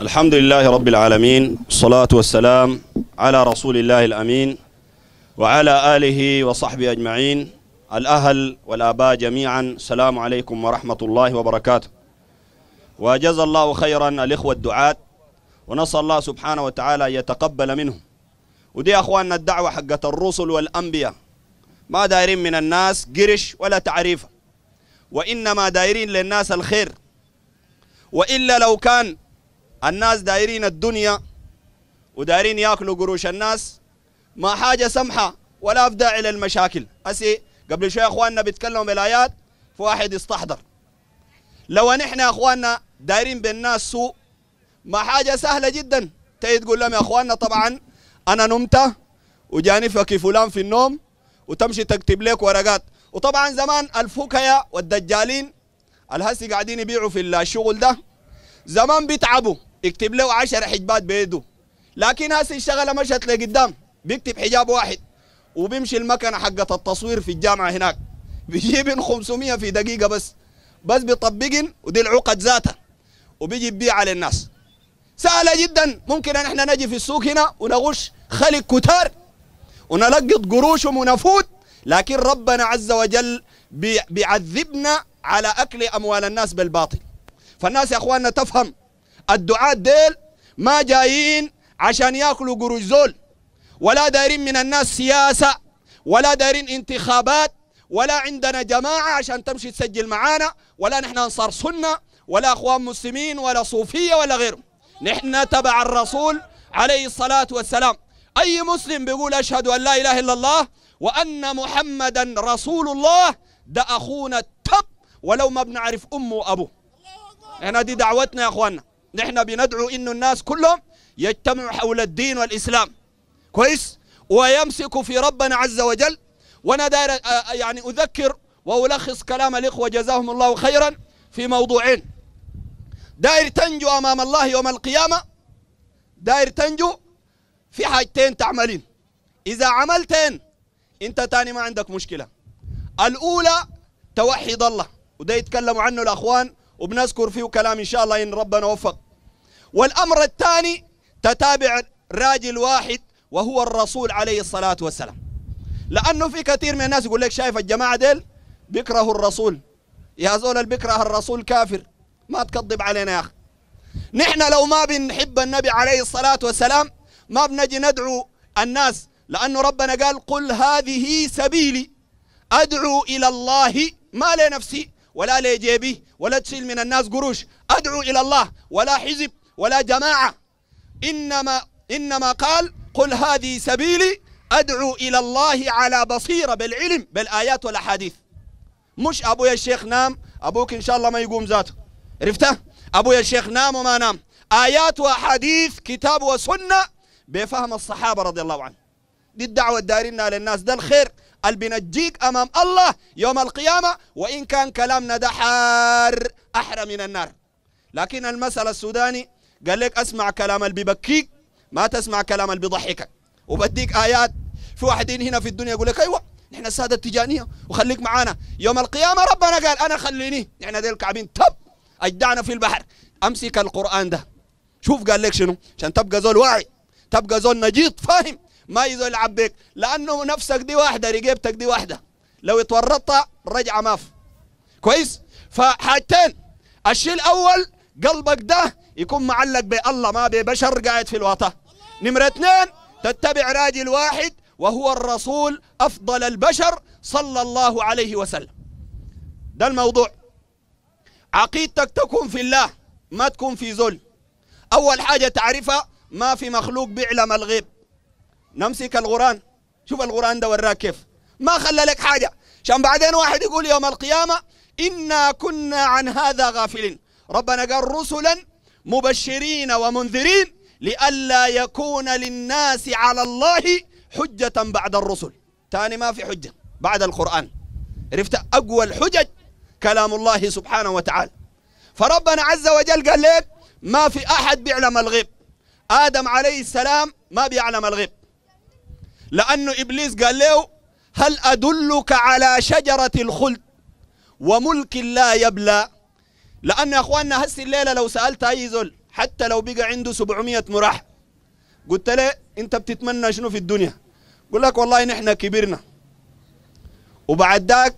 الحمد لله رب العالمين والصلاة والسلام على رسول الله الأمين وعلى آله وصحبه أجمعين الأهل والآباء جميعا السلام عليكم ورحمة الله وبركاته وجزى الله خيرا الإخوة الدعاة ونسأل الله سبحانه وتعالى أن يتقبل منهم ودي أخواننا الدعوة حقت الرسل والأنبياء ما دايرين من الناس قرش ولا تعريف وإنما دايرين للناس الخير وإلا لو كان الناس دايرين الدنيا ودايرين ياكلوا قروش الناس ما حاجة سمحة ولا في داعي للمشاكل أسي قبل شوية أخواننا بيتكلموا بالآيات فواحد يستحضر لو نحن يا أخواننا دايرين بالناس سوء ما حاجة سهلة جدا تيجي تقول لهم يا أخواننا طبعا أنا نمت وجاني فكي فلان في النوم وتمشي تكتب لك ورقات وطبعا زمان الفكيا والدجالين الهسي قاعدين يبيعوا في الشغل ده زمان بيتعبوا اكتب له 10 حجبات بيده لكن هسه الشغله مشت لقدام بيكتب حجاب واحد وبيمشي المكنه حقه التصوير في الجامعه هناك بيجيبن 500 في دقيقه بس بس بيطبقن ودي العقد ذاتها وبيجي على للناس سهلة جدا ممكن ان احنا نجي في السوق هنا ونغش خلق كتار ونلقط قروشهم ونفوت لكن ربنا عز وجل بيعذبنا على اكل اموال الناس بالباطل فالناس يا اخواننا تفهم الدعاة ديل ما جايين عشان ياكلوا قروش زول ولا دايرين من الناس سياسة ولا دايرين انتخابات ولا عندنا جماعة عشان تمشي تسجل معانا ولا نحن أنصار سنة ولا أخوان مسلمين ولا صوفية ولا غيرهم نحن تبع الرسول عليه الصلاة والسلام أي مسلم بيقول أشهد أن لا إله إلا الله وأن محمدا رسول الله ده أخونا التب ولو ما بنعرف أمه وأبوه احنا دي دعوتنا يا أخواننا نحن بندعو إن الناس كلهم يجتمعوا حول الدين والإسلام كويس ويمسكوا في ربنا عز وجل وأنا داير آه، آه، يعني أذكر وألخص كلام الإخوة جزاهم الله خيرا في موضوعين داير تنجو أمام الله يوم القيامة داير تنجو في حاجتين تعملين إذا عملتين أنت تاني ما عندك مشكلة الأولى توحد الله وده يتكلموا عنه الأخوان وبنذكر فيه كلام إن شاء الله إن ربنا وفق والأمر الثاني تتابع راجل واحد وهو الرسول عليه الصلاة والسلام لأنه في كثير من الناس يقول لك شايف الجماعة ديل بيكرهوا الرسول يا زول البكره بيكره الرسول كافر ما تكذب علينا يا أخي نحن لو ما بنحب النبي عليه الصلاة والسلام ما بنجي ندعو الناس لأنه ربنا قال قل هذه سبيلي أدعو إلى الله ما لنفسي ولا لجيبي ولا تشيل من الناس قروش أدعو إلى الله ولا حزب ولا جماعة إنما إنما قال قل هذه سبيلي أدعو إلى الله على بصيرة بالعلم بالآيات والأحاديث مش أبويا الشيخ نام أبوك إن شاء الله ما يقوم ذاته عرفته أبويا الشيخ نام وما نام آيات وأحاديث كتاب وسنة بفهم الصحابة رضي الله عنهم دي الدعوة الدارينا للناس ده الخير البنجيك أمام الله يوم القيامة وإن كان كلامنا ده حار أحرى من النار لكن المسألة السوداني قال لك اسمع كلام اللي بيبكيك ما تسمع كلام اللي بيضحكك وبديك ايات في واحدين هنا في الدنيا يقول لك ايوه نحن الساده التجانيه وخليك معانا يوم القيامه ربنا قال انا خليني نحن ذي الكعبين تب اجدعنا في البحر امسك القران ده شوف قال لك شنو عشان تبقى زول واعي تبقى زول نجيط فاهم ما يزول عبيك لانه نفسك دي واحده رقبتك دي واحده لو اتورطت رجعه ماف كويس فحاجتين الشيء الاول قلبك ده يكون معلق بالله ما ببشر قاعد في الوطن نمرة اثنين تتبع راجل واحد وهو الرسول أفضل البشر صلى الله عليه وسلم ده الموضوع عقيدتك تكون في الله ما تكون في ذل أول حاجة تعرفها ما في مخلوق بيعلم الغيب نمسك القرآن شوف القرآن ده وراك كيف ما خلى لك حاجة عشان بعدين واحد يقول يوم القيامة إنا كنا عن هذا غافلين ربنا قال رسلا مبشرين ومنذرين لئلا يكون للناس على الله حجة بعد الرسل تاني ما في حجة بعد القرآن عرفت أقوى الحجج كلام الله سبحانه وتعالى فربنا عز وجل قال لك ما في أحد بيعلم الغيب آدم عليه السلام ما بيعلم الغيب لأنه إبليس قال له هل أدلك على شجرة الخلد وملك لا يبلى لأن يا أخواننا هسي الليلة لو سألت أي زول حتى لو بقى عنده 700 مراح قلت له أنت بتتمنى شنو في الدنيا قل لك والله نحن كبرنا وبعد ذاك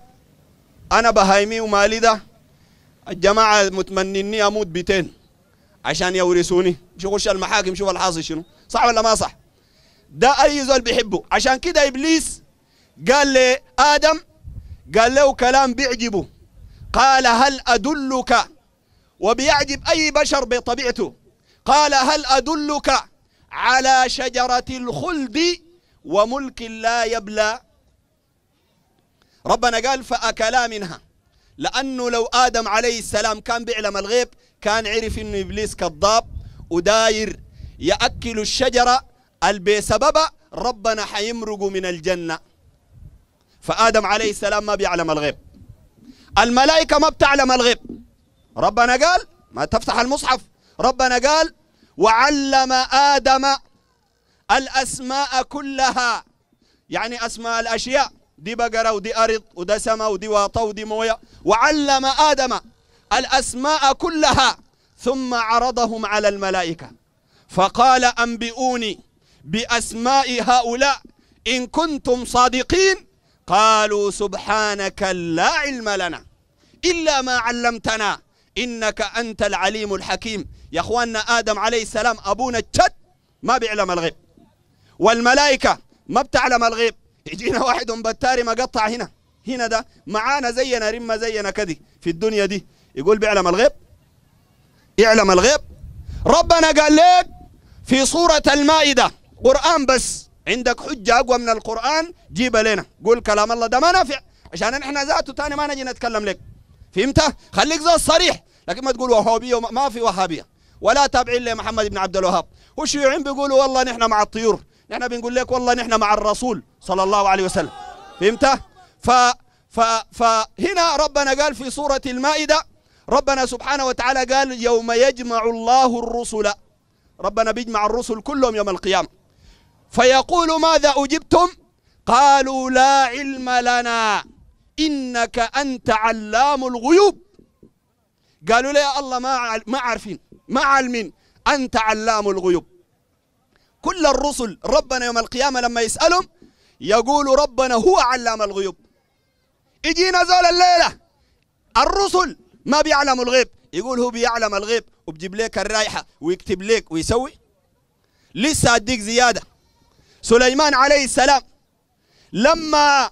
أنا بهايمي ومالي ده الجماعة متمنيني أموت بيتين عشان يورثوني شوف المحاكم شوف الحاصل شنو صح ولا ما صح ده أي زول بيحبه عشان كده إبليس قال لآدم قال له كلام بيعجبه قال هل أدلك وبيعجب أي بشر بطبيعته قال هل أدلك على شجرة الخلد وملك لا يبلى ربنا قال فأكلا منها لأنه لو آدم عليه السلام كان بيعلم الغيب كان عرف إنه إبليس كذاب وداير يأكل الشجرة اللي ربنا حيمرق من الجنة فآدم عليه السلام ما بيعلم الغيب الملائكة ما بتعلم الغيب ربنا قال ما تفتح المصحف ربنا قال وعلم آدم الأسماء كلها يعني أسماء الأشياء دي بقرة ودي أرض وده سماء ودي واطة ودي موية وعلم آدم الأسماء كلها ثم عرضهم على الملائكة فقال أنبئوني بأسماء هؤلاء إن كنتم صادقين قالوا سبحانك لا علم لنا إلا ما علمتنا إنك أنت العليم الحكيم يا أخواننا آدم عليه السلام أبونا الشد ما بيعلم الغيب والملائكة ما بتعلم الغيب يجينا واحد بتاري مقطع هنا هنا ده معانا زينا رمة زينا كذي في الدنيا دي يقول بيعلم الغيب يعلم الغيب ربنا قال لك في سورة المائدة قرآن بس عندك حجة أقوى من القرآن جيبها لنا قول كلام الله ده ما نافع عشان احنا ذاته تاني ما نجي نتكلم لك فهمت؟ خليك زول صريح لكن ما تقول وهابية ما في وهابية ولا تابعين لمحمد بن عبد الوهاب والشيوعيين بيقولوا والله نحن مع الطيور نحن بنقول لك والله نحن مع الرسول صلى الله عليه وسلم فهمت؟ ف ف فهنا ربنا قال في سورة المائدة ربنا سبحانه وتعالى قال يوم يجمع الله الرسل ربنا بيجمع الرسل كلهم يوم القيامه فيقول ماذا أجبتم قالوا لا علم لنا إنك أنت علام الغيوب قالوا له يا الله ما ما عارفين ما عالمين أنت علام الغيوب كل الرسل ربنا يوم القيامة لما يسألهم يقول ربنا هو علام الغيوب يجينا زول الليلة الرسل ما بيعلموا الغيب يقول هو بيعلم الغيب وبجيب لك الرائحة ويكتب لك ويسوي لسه أديك زيادة سليمان عليه السلام لما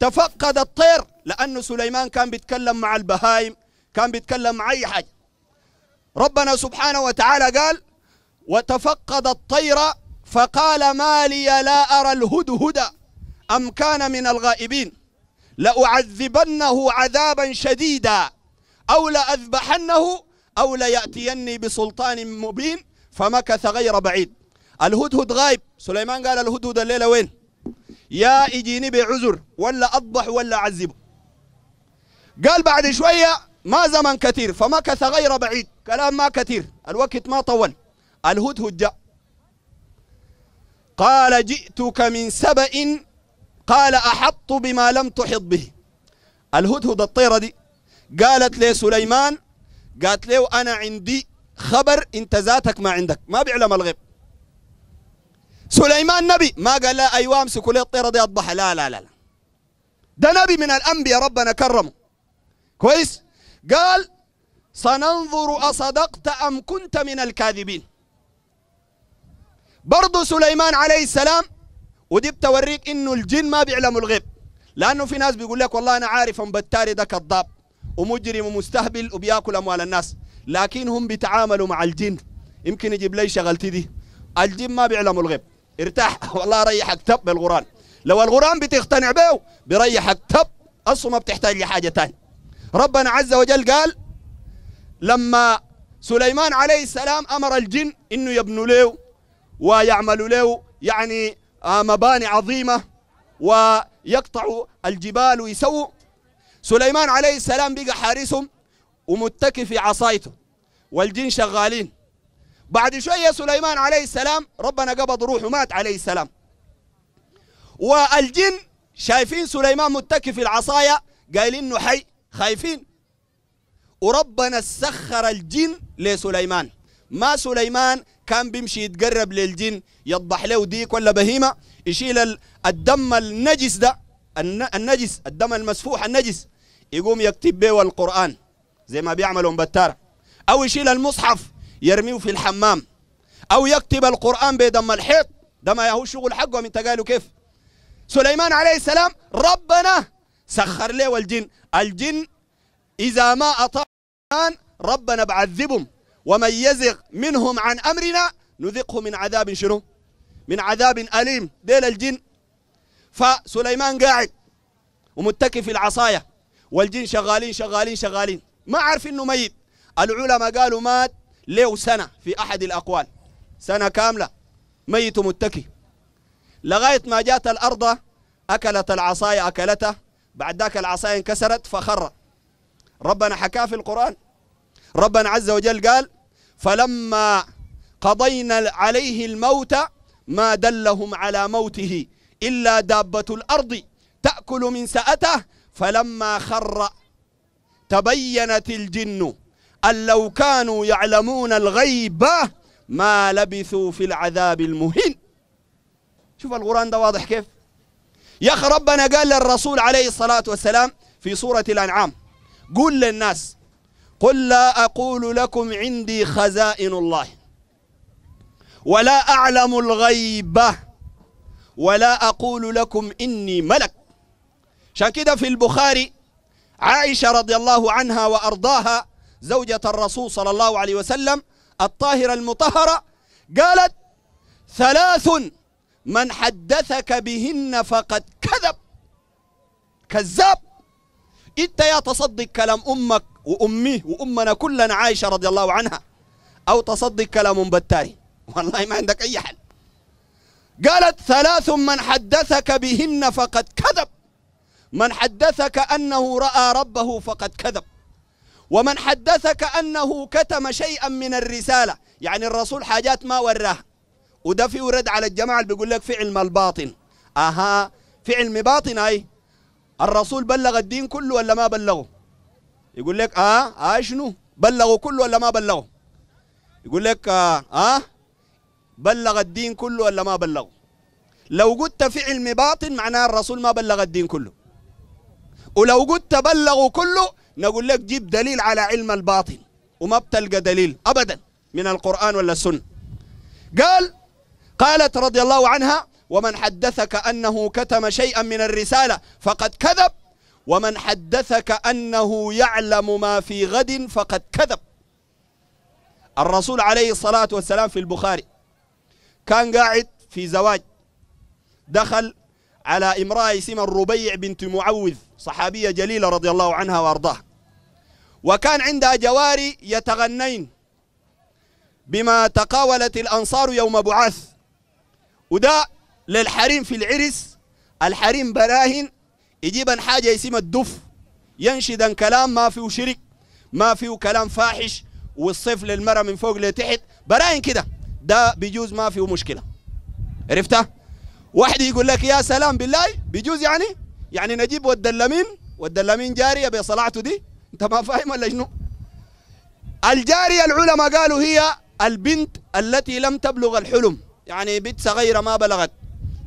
تفقد الطير لأنه سليمان كان بيتكلم مع البهايم كان بيتكلم مع أي حاجة ربنا سبحانه وتعالى قال وتفقد الطير فقال ما لي لا أرى الهدهد أم كان من الغائبين لأعذبنه عذابا شديدا أو لأذبحنه أو ليأتيني بسلطان مبين فمكث غير بعيد الهدهد غايب سليمان قال الهدهد الليلة وين يا اجيني بعذر ولا اضبح ولا اعذبه قال بعد شوية ما زمن كثير فمكث غير بعيد كلام ما كثير الوقت ما طول الهدهد جاء قال جئتك من سبأ قال أحط بما لم تحط به الهدهد الطيرة دي قالت لي سليمان قالت له أنا عندي خبر أنت ذاتك ما عندك ما بيعلم الغيب سليمان نبي ما قال لا أيوة امسكوا لي الطيرة دي أضبحها لا لا لا, ده نبي من الأنبياء ربنا كرمه كويس قال سننظر أصدقت أم كنت من الكاذبين برضه سليمان عليه السلام ودي بتوريك انه الجن ما بيعلموا الغيب لانه في ناس بيقول لك والله انا عارف ام بتاري ده كذاب ومجرم ومستهبل وبياكل اموال الناس لكن هم بيتعاملوا مع الجن يمكن يجيب لي شغلتي دي الجن ما بيعلموا الغيب ارتاح والله ريحك تب بالقران لو القران بتقتنع به بيريحك تب اصله ما بتحتاج لحاجه ثانيه ربنا عز وجل قال لما سليمان عليه السلام امر الجن انه يبنوا له ويعملوا له يعني آه، مباني عظيمه ويقطعوا الجبال ويسووا سليمان عليه السلام بقى حارسهم ومتكي في عصايته والجن شغالين بعد شوية سليمان عليه السلام ربنا قبض روحه مات عليه السلام والجن شايفين سليمان متكي في العصاية قايلين انه حي خايفين وربنا سخر الجن لسليمان ما سليمان كان بيمشي يتقرب للجن يضح له ديك ولا بهيمة يشيل الدم النجس ده النجس الدم المسفوح النجس يقوم يكتب به القرآن زي ما بيعملوا بتارة أو يشيل المصحف يرميه في الحمام أو يكتب القرآن بدم الحيط ده ما هو شغل حقه من قالوا كيف سليمان عليه السلام ربنا سخر له والجن الجن إذا ما أطاع ربنا بعذبهم ومن يزغ منهم عن أمرنا نذقه من عذاب شنو من عذاب أليم ديل الجن فسليمان قاعد ومتكي في العصاية والجن شغالين شغالين شغالين ما عارف انه ميت العلماء قالوا مات له سنة في أحد الأقوال سنة كاملة ميت متكي لغاية ما جات الأرض أكلت العصاية أكلته بعد ذاك العصاية انكسرت فخر ربنا حكاه في القرآن ربنا عز وجل قال فلما قضينا عليه الموت ما دلهم على موته إلا دابة الأرض تأكل من سأته فلما خر تبينت الجن أن لو كانوا يعلمون الغيب ما لبثوا في العذاب المهين شوف القرآن ده واضح كيف يا أخي ربنا قال للرسول عليه الصلاة والسلام في سورة الأنعام قل للناس قل لا أقول لكم عندي خزائن الله ولا أعلم الغيب ولا أقول لكم إني ملك عشان كده في البخاري عائشة رضي الله عنها وأرضاها زوجة الرسول صلى الله عليه وسلم الطاهرة المطهرة قالت ثلاث من حدثك بهن فقد كذب كذاب انت يا تصدق كلام امك وامه وامنا كلنا عائشه رضي الله عنها او تصدق كلام ام بتاري والله ما عندك اي حل قالت ثلاث من حدثك بهن فقد كذب من حدثك انه راى ربه فقد كذب ومن حدثك أنه كتم شيئا من الرسالة يعني الرسول حاجات ما وراها وده في ورد على الجماعة اللي بيقول لك فعل ما الباطن أها فعل باطن أي الرسول بلغ الدين كله ولا ما بلغه يقول لك آه آه شنو بلغه كله ولا ما بلغه يقول لك آه, آه بلغ الدين كله ولا ما بلغه لو قلت فعل باطن معناه الرسول ما بلغ الدين كله ولو قلت بلغوا كله نقول لك جيب دليل على علم الباطن وما بتلقى دليل أبدا من القرآن ولا السنة قال قالت رضي الله عنها ومن حدثك أنه كتم شيئا من الرسالة فقد كذب ومن حدثك أنه يعلم ما في غد فقد كذب الرسول عليه الصلاة والسلام في البخاري كان قاعد في زواج دخل على امرأة اسمها الربيع بنت معوذ صحابية جليلة رضي الله عنها وأرضاها وكان عندها جواري يتغنين بما تقاولت الأنصار يوم بعث وده للحريم في العرس الحريم براهن يجيبا حاجة يسمى الدف ينشدا كلام ما فيه شرك ما فيه كلام فاحش والصف للمرة من فوق لتحت براهن كده ده بيجوز ما فيه مشكلة عرفتها واحد يقول لك يا سلام بالله بيجوز يعني يعني نجيب والدلمين والدلمين جاريه بصلاعته دي انت ما فاهم ولا شنو الجاريه العلماء قالوا هي البنت التي لم تبلغ الحلم يعني بنت صغيره ما بلغت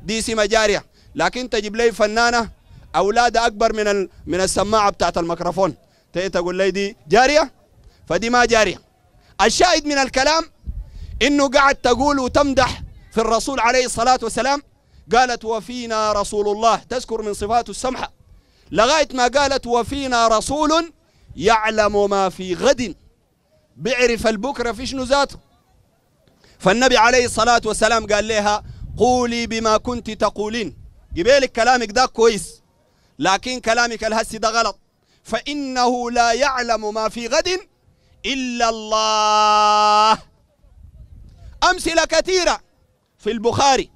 دي سمه جاريه لكن تجيب لي فنانه اولادها اكبر من من السماعه بتاعت الميكروفون تيجي تقول لي دي جاريه فدي ما جاريه الشاهد من الكلام انه قاعد تقول وتمدح في الرسول عليه الصلاه والسلام قالت وفينا رسول الله تذكر من صفاته السمحة لغاية ما قالت وفينا رسول يعلم ما في غد بيعرف البكرة في شنو ذاته فالنبي عليه الصلاة والسلام قال لها قولي بما كنت تقولين جبالك كلامك ده كويس لكن كلامك الهسي ده غلط فإنه لا يعلم ما في غد إلا الله أمثلة كثيرة في البخاري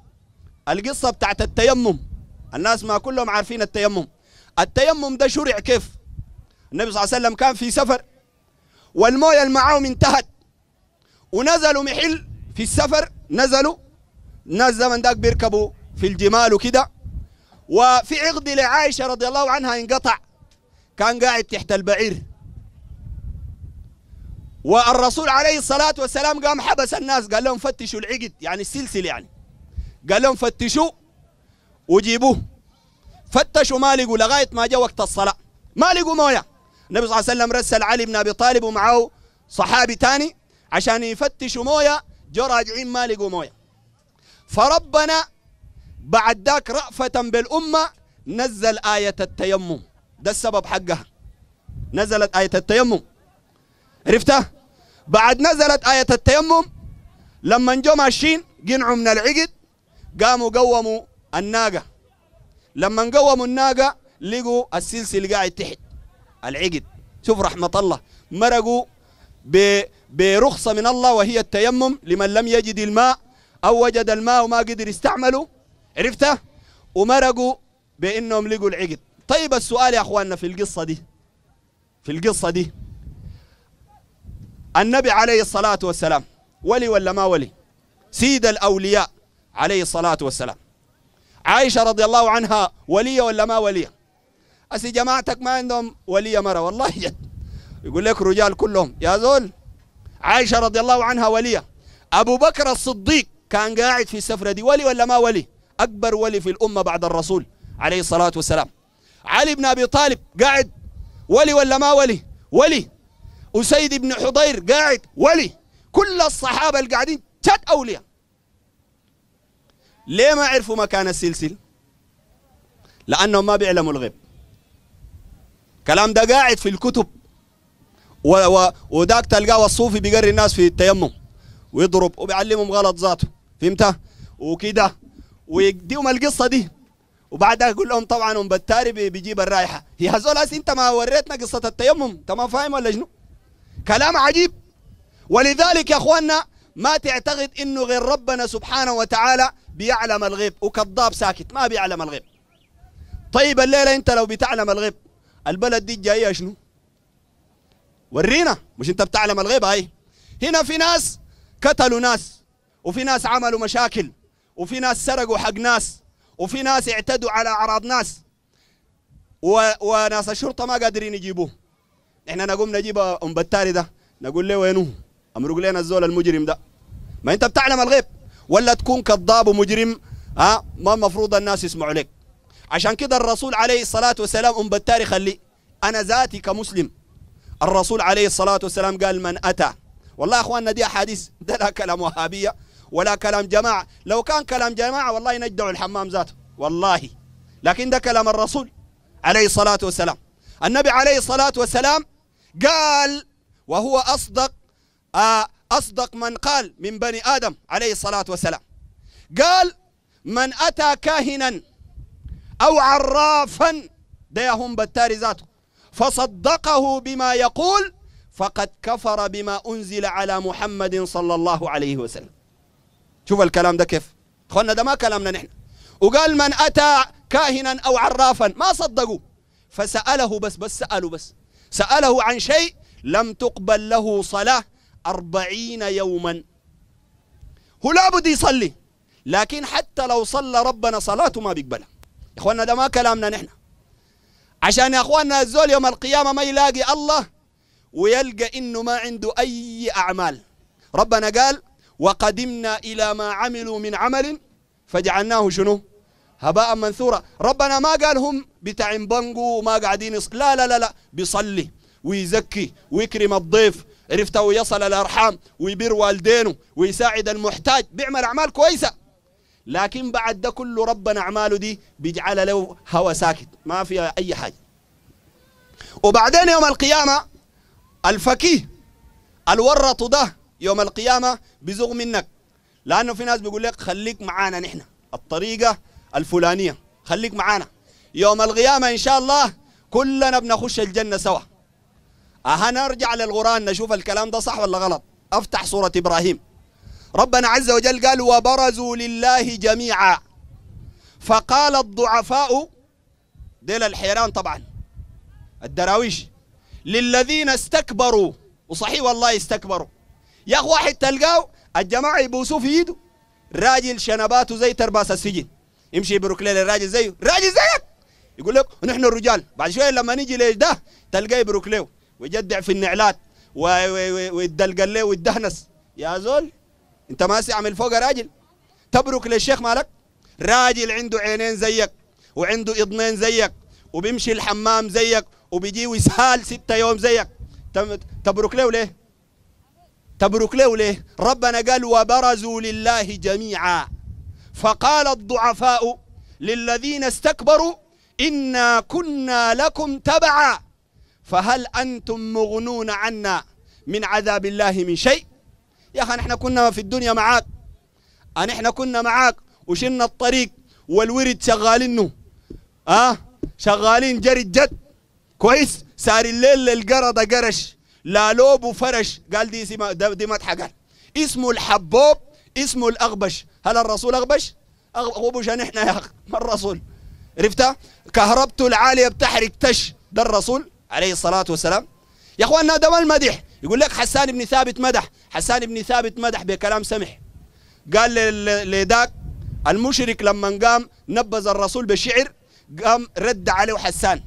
القصة بتاعت التيمم الناس ما كلهم عارفين التيمم التيمم ده شرع كيف النبي صلى الله عليه وسلم كان في سفر والمويه اللي معاهم انتهت ونزلوا محل في السفر نزلوا الناس زمن داك بيركبوا في الجمال وكده وفي عقد لعائشه رضي الله عنها انقطع كان قاعد تحت البعير والرسول عليه الصلاه والسلام قام حبس الناس قال لهم فتشوا العقد يعني السلسله يعني قال لهم فتشوا وجيبوه فتشوا ما لقوا لغاية ما جاء وقت الصلاة ما لقوا موية النبي صلى الله عليه وسلم رسل علي بن أبي طالب ومعه صحابي ثاني عشان يفتشوا موية جو راجعين ما لقوا موية فربنا بعد ذاك رأفة بالأمة نزل آية التيمم ده السبب حقها نزلت آية التيمم عرفتها بعد نزلت آية التيمم لما جو ماشيين قنعوا من العقد قاموا قوموا الناقة لما قوموا الناقة لقوا السلسل قاعد تحت العقد شوف رحمة الله مرقوا برخصة من الله وهي التيمم لمن لم يجد الماء أو وجد الماء وما قدر يستعمله عرفته ومرقوا بأنهم لقوا العقد طيب السؤال يا أخواننا في القصة دي في القصة دي النبي عليه الصلاة والسلام ولي ولا ما ولي سيد الأولياء عليه الصلاة والسلام عائشة رضي الله عنها ولية ولا ما ولية أسي جماعتك ما عندهم ولية مرة والله جد يقول لك رجال كلهم يا زول عائشة رضي الله عنها ولية أبو بكر الصديق كان قاعد في السفرة دي ولي ولا ما ولي أكبر ولي في الأمة بعد الرسول عليه الصلاة والسلام علي بن أبي طالب قاعد ولي ولا ما ولي ولي أسيد بن حضير قاعد ولي كل الصحابة القاعدين تات أولياء ليه ما عرفوا مكان السلسلة لأنهم ما بيعلموا الغيب كلام ده قاعد في الكتب و... و... وداك تلقاه الصوفي بيقري الناس في التيمم ويضرب وبيعلمهم غلط ذاته فهمتها وكده ويديهم القصه دي وبعدها يقول لهم طبعا وبالتالي بيجيب الرائحه يا زول انت ما وريتنا قصه التيمم انت ما فاهم ولا شنو كلام عجيب ولذلك يا اخواننا ما تعتقد انه غير ربنا سبحانه وتعالى بيعلم الغيب وكذاب ساكت ما بيعلم الغيب طيب الليلة انت لو بتعلم الغيب البلد دي جاية شنو ورينا مش انت بتعلم الغيب هاي هنا في ناس قتلوا ناس وفي ناس عملوا مشاكل وفي ناس سرقوا حق ناس وفي ناس اعتدوا على اعراض ناس و... وناس الشرطه ما قادرين يجيبوه احنا نقوم نجيب ام بتاري ده نقول له وينه امرق لنا الزول المجرم ده ما انت بتعلم الغيب ولا تكون كذاب ومجرم ها ما المفروض الناس يسمعوا لك عشان كده الرسول عليه الصلاة والسلام أم بتاري خلي أنا ذاتي كمسلم الرسول عليه الصلاة والسلام قال من أتى والله يا أخواننا دي أحاديث ده لا كلام وهابية ولا كلام جماعة لو كان كلام جماعة والله ينجدعوا الحمام ذاته والله لكن ده كلام الرسول عليه الصلاة والسلام النبي عليه الصلاة والسلام قال وهو أصدق آه أصدق من قال من بني آدم عليه الصلاة والسلام قال من أتى كاهنا أو عرافا ديهم بالتاري ذاته فصدقه بما يقول فقد كفر بما أنزل على محمد صلى الله عليه وسلم شوف الكلام ده كيف خلنا ده ما كلامنا نحن وقال من أتى كاهنا أو عرافا ما صدقوا فسأله بس بس سأله بس سأله عن شيء لم تقبل له صلاة أربعين يوما هو لابد يصلي لكن حتى لو صلى ربنا صلاته ما بيقبلها يا اخواننا ده ما كلامنا نحن عشان يا اخواننا الزول يوم القيامه ما يلاقي الله ويلقى انه ما عنده اي اعمال ربنا قال وقدمنا الى ما عملوا من عمل فجعلناه شنو هباء منثورا ربنا ما قال هم بتاع بنقو وما قاعدين يص... لا لا لا لا بيصلي ويزكي ويكرم الضيف عرفته ويصل الارحام ويبر والدينه ويساعد المحتاج بيعمل اعمال كويسه لكن بعد ده كله ربنا اعماله دي بيجعل له هوى ساكت ما فيها اي حاجه وبعدين يوم القيامه الفكيه الورط ده يوم القيامه بزغ منك لانه في ناس بيقول لك خليك معانا نحن الطريقه الفلانيه خليك معانا يوم القيامه ان شاء الله كلنا بنخش الجنه سوا أها نرجع للقرآن نشوف الكلام ده صح ولا غلط أفتح سورة إبراهيم ربنا عز وجل قال وبرزوا لله جميعا فقال الضعفاء ديل الحيران طبعا الدراويش للذين استكبروا وصحيح والله استكبروا يا اخ واحد تلقاه الجماعه يبوسوه في ايده راجل شنباته زي ترباس السجن يمشي يبرك الراجل زيه راجل زيك يقول لك نحن الرجال بعد شويه لما نيجي ليش ده تلقاه يبرك ويجدع في النعلات ويتدلقل ويتدهنس يا زول انت ما عامل فوق راجل تبرك للشيخ مالك راجل عنده عينين زيك وعنده اضنين زيك وبيمشي الحمام زيك وبيجي ويسهال ستة يوم زيك تبرك له ليه تبرك له ليه ربنا قال وبرزوا لله جميعا فقال الضعفاء للذين استكبروا إنا كنا لكم تبعا فهل أنتم مغنون عنا من عذاب الله من شيء يا أخي نحن كنا في الدنيا معاك آه، نحن كنا معاك وشلنا الطريق والورد شغالينه اه شغالين جري جد كويس سار الليل للقردة قرش لا لوب وفرش قال دي سما دي ما تحقر اسمه الحبوب اسمه الأغبش هل الرسول أغبش؟ أغبش نحن يا أخ ما الرسول عرفتها؟ كهربته العالية بتحرك تش ده الرسول عليه الصلاة والسلام يا اخواننا ده المدح يقول لك حسان بن ثابت مدح حسان بن ثابت مدح بكلام سمح قال لذاك المشرك لما قام نبز الرسول بشعر قام رد عليه حسان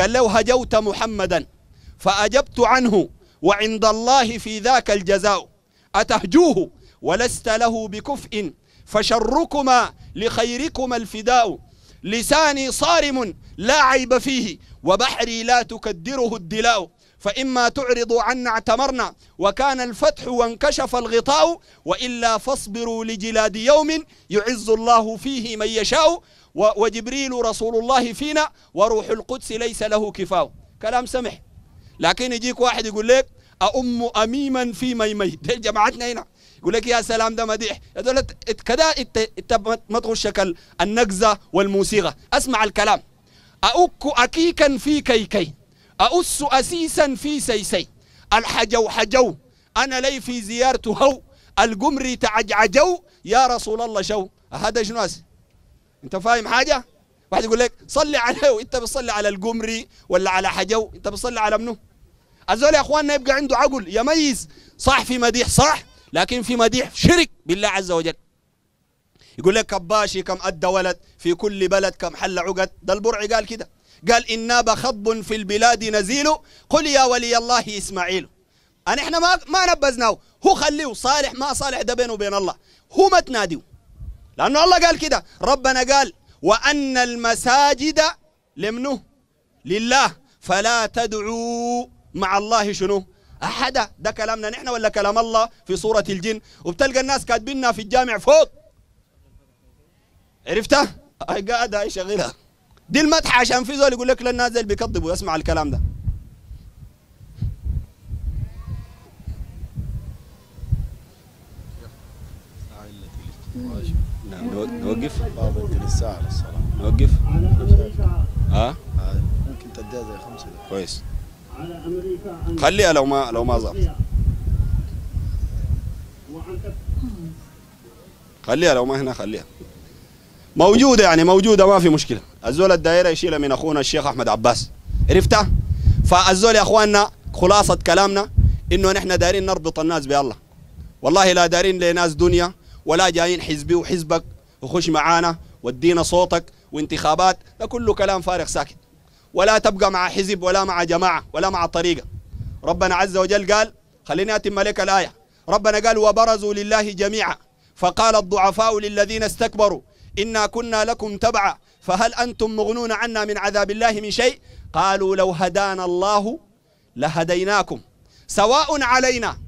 قال له هجوت محمدا فأجبت عنه وعند الله في ذاك الجزاء أتهجوه ولست له بكفء فشركما لخيركما الفداء لساني صارم لا عيب فيه وبحري لا تكدره الدلاء فإما تعرض عنا اعتمرنا وكان الفتح وانكشف الغطاء وإلا فاصبروا لجلاد يوم يعز الله فيه من يشاء وجبريل رسول الله فينا وروح القدس ليس له كفاء كلام سمح لكن يجيك واحد يقول لك أم أميما في ميمي دي جماعتنا هنا يقول لك يا سلام ده مديح يا دولة كذا انت انت الشكل النقزه والموسيقى اسمع الكلام أؤك أكيكا في كيكي أؤس أسيسا في سيسي الحجو حجو أنا لي في زيارته هو القمري تعجعجو يا رسول الله شو هذا شنو انت فاهم حاجه واحد يقول لك صلي عليه انت بتصلي على القمري ولا على حجو انت بتصلي على منو الزول يا اخواننا يبقى عنده عقل يميز صح في مديح صح لكن في مديح شرك بالله عز وجل يقول لك كباشي كم أدى ولد في كل بلد كم حل عقد ده البرع قال كده قال إنا بخب في البلاد نزيل قل يا ولي الله إسماعيل أنا إحنا ما ما نبزناه هو خليه صالح ما صالح ده بينه وبين الله هو ما تناديه لأنه الله قال كده ربنا قال وأن المساجد لمنه لله فلا تدعوا مع الله شنو أحدا ده كلامنا نحن ولا كلام الله في صورة الجن وبتلقى الناس كاتبيننا في الجامع فوق عرفتها؟ أي قاعدة أي شغلها دي المدح عشان في زول يقول لك للناس اللي بيكذبوا اسمع الكلام ده نعم. نوقف نوقف ها؟ ممكن تديها زي خمسة كويس على امريكا خليها لو ما لو ما ظهرت خليها لو ما هنا خليها موجودة يعني موجودة ما في مشكلة الزول الدائرة يشيلها من أخونا الشيخ أحمد عباس عرفتها فالزول يا أخواننا خلاصة كلامنا إنه نحن دارين نربط الناس بالله والله لا دارين لناس دنيا ولا جايين حزبي وحزبك وخش معانا ودينا صوتك وانتخابات ده كله كلام فارغ ساكت ولا تبقى مع حزب ولا مع جماعة ولا مع طريقة ربنا عز وجل قال خليني أتم لك الآية ربنا قال وبرزوا لله جميعا فقال الضعفاء للذين استكبروا إنا كنا لكم تبعا فهل أنتم مغنون عنا من عذاب الله من شيء قالوا لو هدانا الله لهديناكم سواء علينا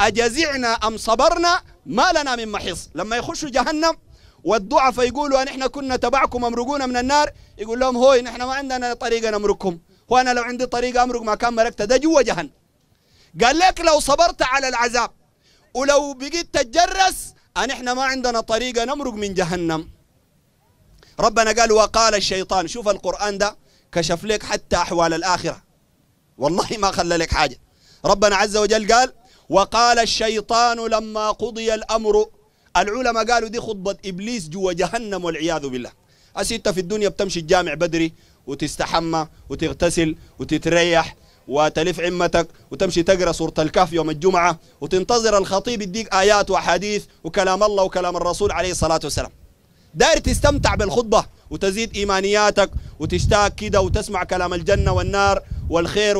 أجزعنا أم صبرنا ما لنا من محيص لما يخشوا جهنم والضعفاء يقولوا ان احنا كنا تبعكم امرقونا من النار يقول لهم هوي نحن ما عندنا طريقه نمرقكم وانا لو عندي طريقه امرق ما كان مرقت ده جوا جهنم قال لك لو صبرت على العذاب ولو بقيت تتجرس ان احنا ما عندنا طريقه نمرق من جهنم ربنا قال وقال الشيطان شوف القران ده كشف لك حتى احوال الاخره والله ما خلى لك حاجه ربنا عز وجل قال وقال الشيطان لما قضي الامر العلماء قالوا دي خطبة إبليس جوا جهنم والعياذ بالله أسيت في الدنيا بتمشي الجامع بدري وتستحمى وتغتسل وتتريح وتلف عمتك وتمشي تقرا سوره الكهف يوم الجمعه وتنتظر الخطيب يديك ايات واحاديث وكلام الله وكلام الرسول عليه الصلاه والسلام. داير تستمتع بالخطبه وتزيد ايمانياتك وتشتاق كده وتسمع كلام الجنه والنار والخير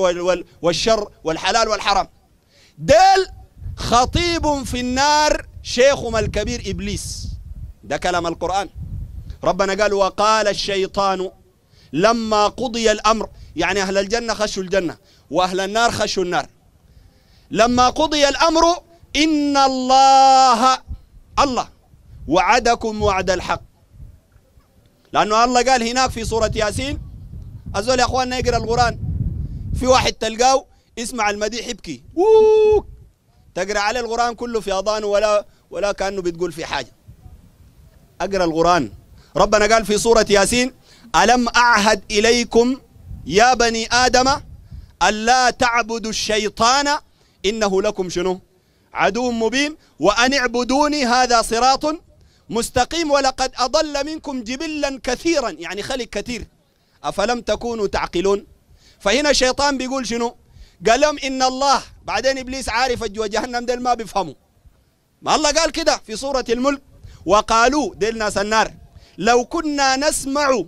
والشر والحلال والحرام. ديل خطيب في النار شيخهم الكبير إبليس ده كلام القرآن ربنا قال وقال الشيطان لما قضي الأمر يعني أهل الجنة خشوا الجنة وأهل النار خشوا النار لما قضي الأمر إن الله الله وعدكم وعد الحق لأنه الله قال هناك في سورة ياسين أزول يا أخواننا يقرأ القرآن في واحد تلقاه اسمع المديح يبكي تقرأ عليه القرآن كله في أضانه ولا ولا كأنه بتقول في حاجة أقرأ القرآن ربنا قال في سورة ياسين ألم أعهد إليكم يا بني آدم ألا تعبدوا الشيطان إنه لكم شنو عدو مبين وأن اعبدوني هذا صراط مستقيم ولقد أضل منكم جبلا كثيرا يعني خلق كثير أفلم تكونوا تعقلون فهنا الشيطان بيقول شنو قال لهم إن الله بعدين إبليس عارف جوا جهنم ده ما بيفهموا ما الله قال كده في سورة الملك وقالوا ديل ناس النار لو كنا نسمع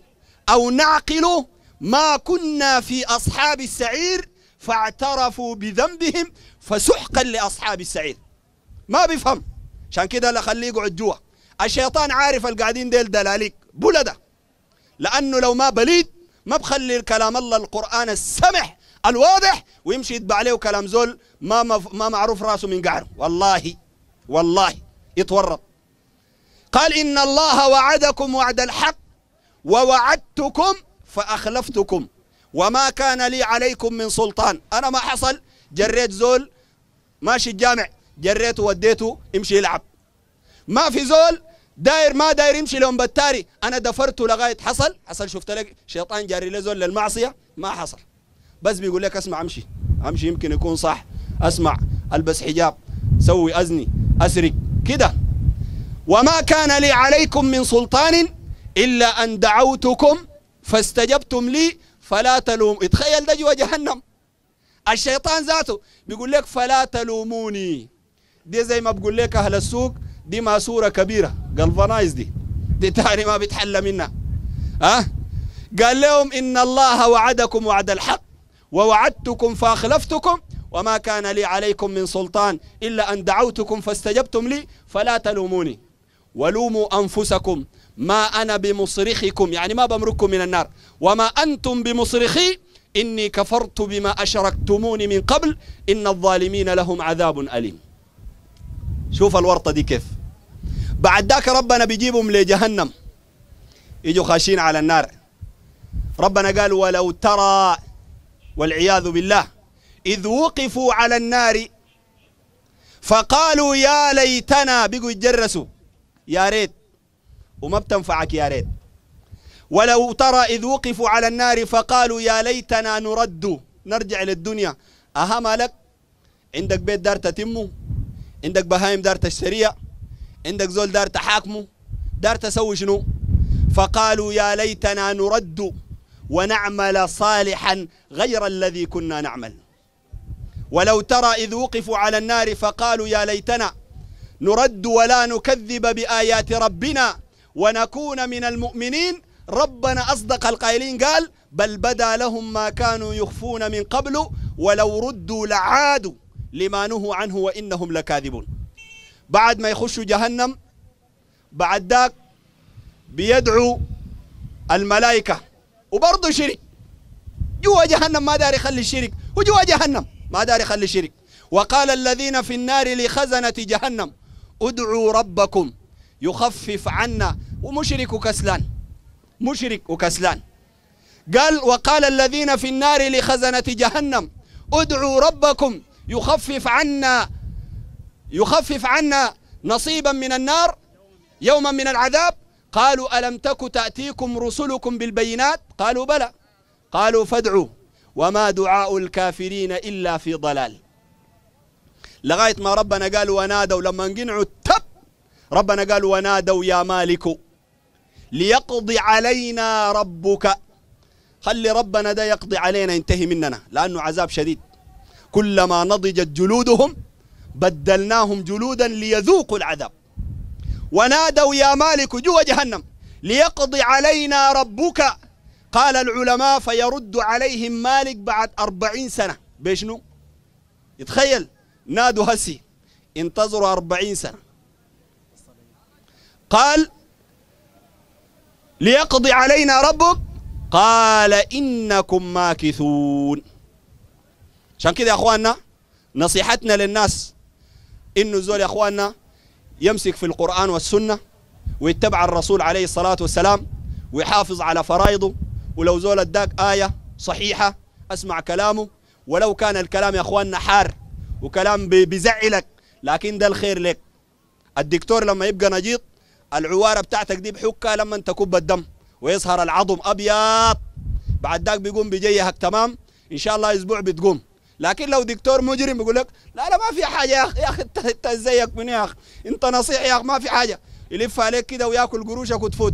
أو نعقل ما كنا في أصحاب السعير فاعترفوا بذنبهم فسحقا لأصحاب السعير ما بيفهم عشان كده لا خليه يقعد جوا الشيطان عارف القاعدين ديل دلاليك بلده لأنه لو ما بليد ما بخلي الكلام الله القرآن السمح الواضح ويمشي يتبع عليه كلام زول ما ما معروف راسه من قعره والله والله يتورط قال إن الله وعدكم وعد الحق ووعدتكم فأخلفتكم وما كان لي عليكم من سلطان أنا ما حصل جريت زول ماشي الجامع جريته وديته امشي يلعب ما في زول داير ما داير يمشي لهم بتاري انا دفرته لغايه حصل حصل شفت لك شيطان جاري لزول زول للمعصيه ما حصل بس بيقول لك اسمع امشي امشي يمكن يكون صح اسمع البس حجاب سوي أزني أسرق كده وما كان لي عليكم من سلطان إلا أن دعوتكم فاستجبتم لي فلا تلوم اتخيل ده جهنم الشيطان ذاته بيقول لك فلا تلوموني دي زي ما بقول لك أهل السوق دي ماسورة كبيرة قلفنايز دي دي تاني ما بتحل منها أه؟ قال لهم إن الله وعدكم وعد الحق ووعدتكم فأخلفتكم وما كان لي عليكم من سلطان إلا أن دعوتكم فاستجبتم لي فلا تلوموني ولوموا أنفسكم ما أنا بمصرخكم يعني ما بمرككم من النار وما أنتم بمصرخي إني كفرت بما أشركتموني من قبل إن الظالمين لهم عذاب أليم شوف الورطة دي كيف بعد ذاك ربنا بيجيبهم لجهنم يجوا خاشين على النار ربنا قال ولو ترى والعياذ بالله إذ وقفوا على النار فقالوا يا ليتنا بقوا يتجرسوا يا ريت وما بتنفعك يا ريت ولو ترى إذ وقفوا على النار فقالوا يا ليتنا نرد نرجع للدنيا أهم لك عندك بيت دار تتمه عندك بهايم دار تشتريها عندك زول دار تحاكمه دار تسوي شنو فقالوا يا ليتنا نرد ونعمل صالحا غير الذي كنا نعمل ولو ترى إذ وقفوا على النار فقالوا يا ليتنا نرد ولا نكذب بآيات ربنا ونكون من المؤمنين ربنا أصدق القائلين قال بل بدا لهم ما كانوا يخفون من قبل ولو ردوا لعادوا لما نهوا عنه وإنهم لكاذبون بعد ما يخشوا جهنم بعد ذاك بيدعو الملائكة وبرضه شرك جوا جهنم ما داري يخلي الشرك وجوا جهنم ما دار يخلي شرك وقال الذين في النار لخزنة جهنم ادعوا ربكم يخفف عنا ومشرك وكسلان مشرك وكسلان قال وقال الذين في النار لخزنة جهنم ادعوا ربكم يخفف عنا يخفف عنا نصيبا من النار يوما من العذاب قالوا ألم تك تأتيكم رسلكم بالبينات قالوا بلى قالوا فادعوا وما دعاء الكافرين إلا في ضلال لغاية ما ربنا قال ونادوا لما انقنعوا تب ربنا قال ونادوا يا مالك ليقضي علينا ربك خلي ربنا ده يقضي علينا ينتهي مننا لأنه عذاب شديد كلما نضجت جلودهم بدلناهم جلودا ليذوقوا العذاب ونادوا يا مالك جوا جهنم ليقضي علينا ربك قال العلماء فيرد عليهم مالك بعد أربعين سنة بشنو يتخيل نادوا هسي انتظروا أربعين سنة قال ليقضي علينا ربك قال إنكم ماكثون عشان كده يا أخواننا نصيحتنا للناس إنه زول يا أخواننا يمسك في القرآن والسنة ويتبع الرسول عليه الصلاة والسلام ويحافظ على فرائضه ولو زول اداك آية صحيحة اسمع كلامه ولو كان الكلام يا اخواننا حار وكلام بيزعلك لكن ده الخير لك الدكتور لما يبقى نجيط العوارة بتاعتك دي بحكة لما تكب الدم ويظهر العظم ابيض بعد ذاك بيقوم بيجيهك تمام ان شاء الله اسبوع بتقوم لكن لو دكتور مجرم بيقول لك لا لا ما في حاجه يا اخي يا اخي انت زيك من يا اخي انت نصيح يا اخي ما في حاجه يلف عليك كده وياكل قروشك وتفوت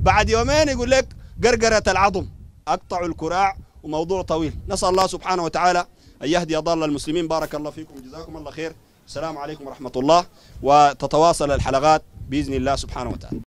بعد يومين يقول لك قرقرة العظم أقطع الكراع وموضوع طويل نسأل الله سبحانه وتعالى أن يهدي ضال المسلمين بارك الله فيكم جزاكم الله خير السلام عليكم ورحمة الله وتتواصل الحلقات بإذن الله سبحانه وتعالى